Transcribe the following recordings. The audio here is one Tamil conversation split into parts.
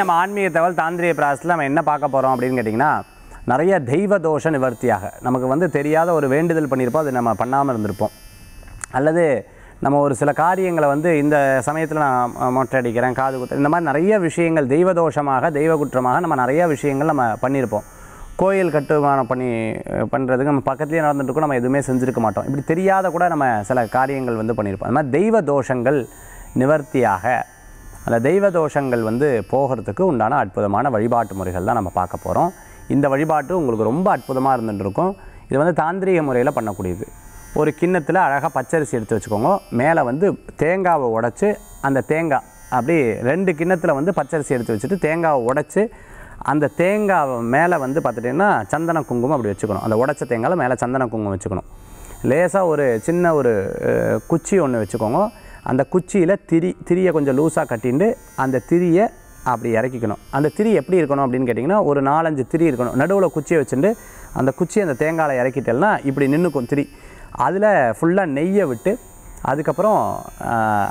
நம்ம ஆன்மீக தகவல் தாந்திரிய பிராசத்தில் நம்ம என்ன பார்க்க போகிறோம் அப்படின்னு கேட்டிங்கன்னா நிறைய தெய்வ தோஷ நிவர்த்தியாக நமக்கு வந்து தெரியாத ஒரு வேண்டுதல் பண்ணியிருப்போம் அது நம்ம பண்ணாமல் இருந்திருப்போம் அல்லது நம்ம ஒரு சில காரியங்களை வந்து இந்த சமயத்தில் நான் மொட்டை அடிக்கிறேன் காது குத்து இந்த மாதிரி நிறைய விஷயங்கள் தெய்வ தோஷமாக தெய்வ குற்றமாக நம்ம நிறையா விஷயங்கள் நம்ம பண்ணியிருப்போம் கோயில் கட்டுமானம் பண்ணி பண்ணுறதுக்கு நம்ம பக்கத்துலேயே நடந்துட்டுருக்கோம் நம்ம எதுவுமே செஞ்சுருக்க மாட்டோம் இப்படி தெரியாத கூட நம்ம சில காரியங்கள் வந்து பண்ணியிருப்போம் அது மாதிரி தெய்வ தோஷங்கள் நிவர்த்தியாக அந்த தெய்வ தோஷங்கள் வந்து போகிறதுக்கு உண்டான அற்புதமான வழிபாட்டு முறைகள் தான் நம்ம பார்க்க போகிறோம் இந்த வழிபாட்டு உங்களுக்கு ரொம்ப அற்புதமாக இருந்துட்டுருக்கும் இது வந்து தாந்திரிக முறையில் பண்ணக்கூடியது ஒரு கிண்ணத்தில் அழகாக பச்சரிசி எடுத்து வச்சுக்கோங்க மேலே வந்து தேங்காவை உடச்சி அந்த தேங்காய் அப்படி ரெண்டு கிண்ணத்தில் வந்து பச்சரிசி எடுத்து வச்சுட்டு தேங்காவை உடச்சி அந்த தேங்காவை மேலே வந்து பார்த்துட்டிங்கன்னா சந்தன குங்குமம் அப்படி வச்சுக்கணும் அந்த உடச்ச தேங்காயில் மேலே சந்தன குங்குமம் வச்சுக்கணும் லேசாக ஒரு சின்ன ஒரு குச்சி ஒன்று வச்சுக்கோங்க அந்த குச்சியில் திரி திரியை கொஞ்சம் லூஸாக கட்டிட்டு அந்த திரியை அப்படி இறக்கிக்கணும் அந்த திரி எப்படி இருக்கணும் அப்படின்னு கேட்டிங்கன்னா ஒரு நாலஞ்சு திரி இருக்கணும் நடுவில் குச்சியை வச்சுட்டு அந்த குச்சியை அந்த தேங்காயை இறக்கிட்டேல்னா இப்படி நின்றுக்கும் திரி அதில் ஃபுல்லாக நெய்யை விட்டு அதுக்கப்புறம்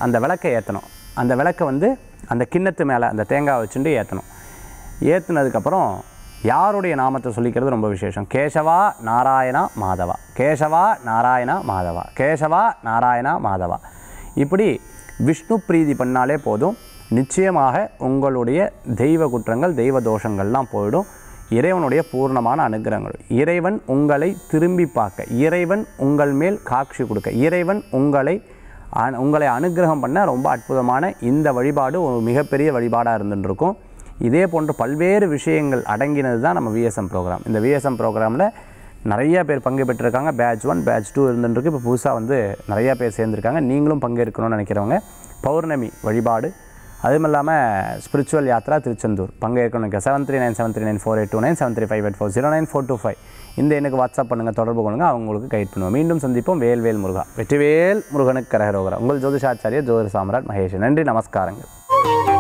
அந்த விளக்கை ஏற்றணும் அந்த விளக்கை வந்து அந்த கிண்ணத்து மேலே அந்த தேங்காய் வச்சுட்டு ஏற்றணும் ஏற்றுனதுக்கப்புறம் யாருடைய நாமத்தை சொல்லிக்கிறது ரொம்ப விசேஷம் கேசவா நாராயணா மாதவா கேசவா நாராயணா மாதவா கேசவா நாராயணா மாதவா இப்படி விஷ்ணு பிரீதி பண்ணாலே போதும் நிச்சயமாக உங்களுடைய தெய்வ குற்றங்கள் தெய்வ தோஷங்கள்லாம் போயிடும் இறைவனுடைய பூர்ணமான அனுகிரகங்கள் இறைவன் உங்களை திரும்பி பார்க்க இறைவன் உங்கள் மேல் காட்சி கொடுக்க இறைவன் உங்களை உங்களை அனுகிரகம் பண்ண ரொம்ப அற்புதமான இந்த வழிபாடு ஒரு மிகப்பெரிய வழிபாடாக இருந்துட்டுருக்கும் இதே போன்ற பல்வேறு விஷயங்கள் அடங்கினது தான் நம்ம விஎஸ்எம் ப்ரோக்ராம் இந்த விஎஸ்எம் ப்ரோக்ராமில் நிறையா பேர் பங்கு பெற்றிருக்காங்க பேட்ச் ஒன் பேட்ச் டூ இருந்துருக்கு இப்போ புதுசாக வந்து நிறையா பேர் சேர்ந்துருக்காங்க நீங்களும் பங்கேற்கணும்னு நினைக்கிறவங்க பௌர்ணமி வழிபாடு அதுவும் இல்லாமல் ஸ்பிரிச்சுவல் யாத்ரா திருச்செந்தூர் பங்கேற்கணும் seven three nine seven three nine four eight two nine seven three five eight four zero nine four two five இந்த எனக்கு வாட்ஸ்அப் பண்ணுங்கள் தொடர்பு கொள்ளுங்க அவங்களுக்கு கைட் பண்ணுவோம் மீண்டும் சந்திப்போம் வேல்வேல் முருகா வெற்றிவேல் முருகனுக்கு கரகரோகரா உங்கள் ஜோதிஷாச்சாரிய ஜோதிர் சாம்ராட் மகேஷ் நன்றி நமஸ்காரங்கள்